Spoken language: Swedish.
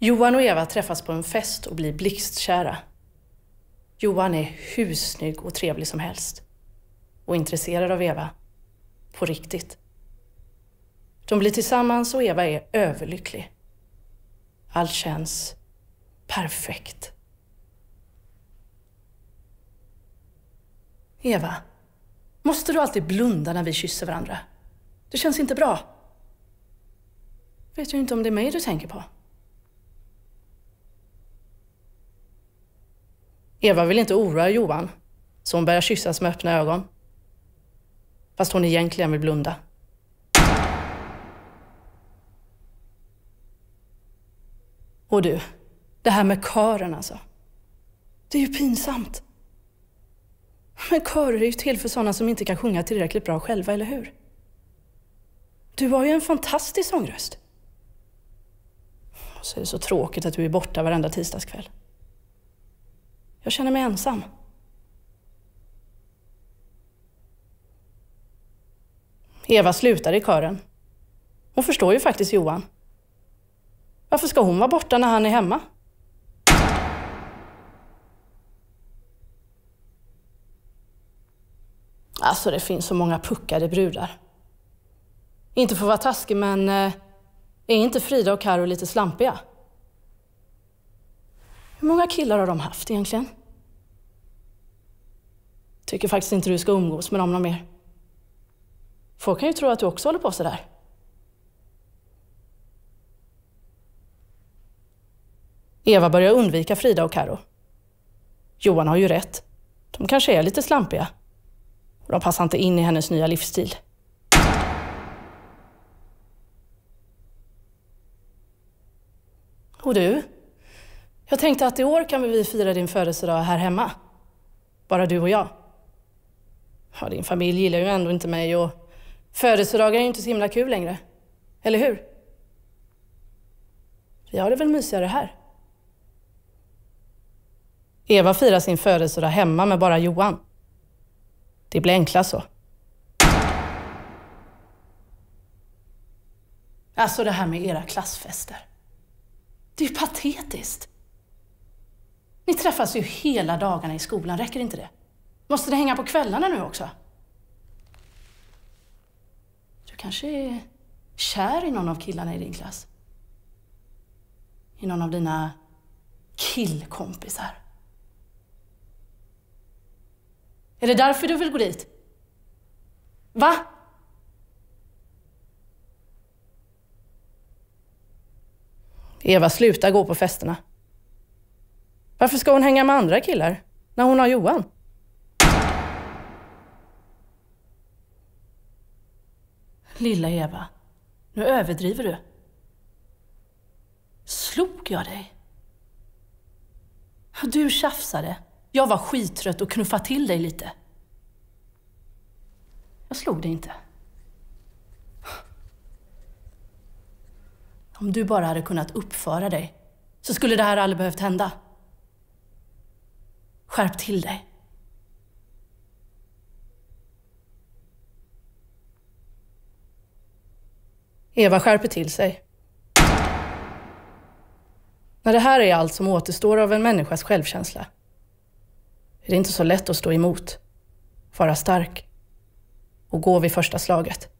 Johan och Eva träffas på en fest och blir blixtkära. Johan är hur snygg och trevlig som helst. Och intresserad av Eva. På riktigt. De blir tillsammans och Eva är överlycklig. Allt känns perfekt. Eva, måste du alltid blunda när vi kysser varandra? Det känns inte bra. Vet ju inte om det är mig du tänker på. Eva vill inte oroa Johan, så hon börjar kyssas med öppna ögon. Fast hon egentligen vill blunda. Och du, det här med kören alltså. Det är ju pinsamt. Men körer är ju till för sådana som inte kan sjunga tillräckligt bra själva, eller hur? Du har ju en fantastisk sångröst. Och så är det så tråkigt att du är borta varenda tisdagskväll. Jag känner mig ensam. Eva slutar i kören. Hon förstår ju faktiskt Johan. Varför ska hon vara borta när han är hemma? Alltså det finns så många puckade brudar. Inte för att vara taskig men eh, är inte Frida och Karo lite slampiga? Hur många killar har de haft egentligen? Tycker faktiskt inte du ska umgås med dem någon mer. Folk kan ju tro att du också håller på sådär. Eva börjar undvika Frida och Karo. Johan har ju rätt. De kanske är lite slampiga. de passar inte in i hennes nya livsstil. Och du? Jag tänkte att i år kan vi fira din födelsedag här hemma. Bara du och jag. Ja, din familj gillar ju ändå inte mig och födelsedagar är ju inte så himla kul längre. Eller hur? Vi har det väl mysigare här? Eva firar sin födelsedag hemma med bara Johan. Det blir enklast så. Alltså det här med era klassfester. Det är ju patetiskt. Ni träffas ju hela dagarna i skolan, räcker inte det? Måste det hänga på kvällarna nu också? Du kanske är kär i någon av killarna i din klass? I någon av dina killkompisar? Är det därför du vill gå dit? Va? Eva, sluta gå på festerna. Varför ska hon hänga med andra killar när hon har Johan? Lilla Eva, nu överdriver du. Slog jag dig? Du tjafsade. Jag var skittrött och knuffade till dig lite. Jag slog dig inte. Om du bara hade kunnat uppföra dig så skulle det här aldrig behövt hända. Skärp till dig. Eva skärper till sig. När det här är allt som återstår av en människas självkänsla. är Det inte så lätt att stå emot, vara stark och gå vid första slaget.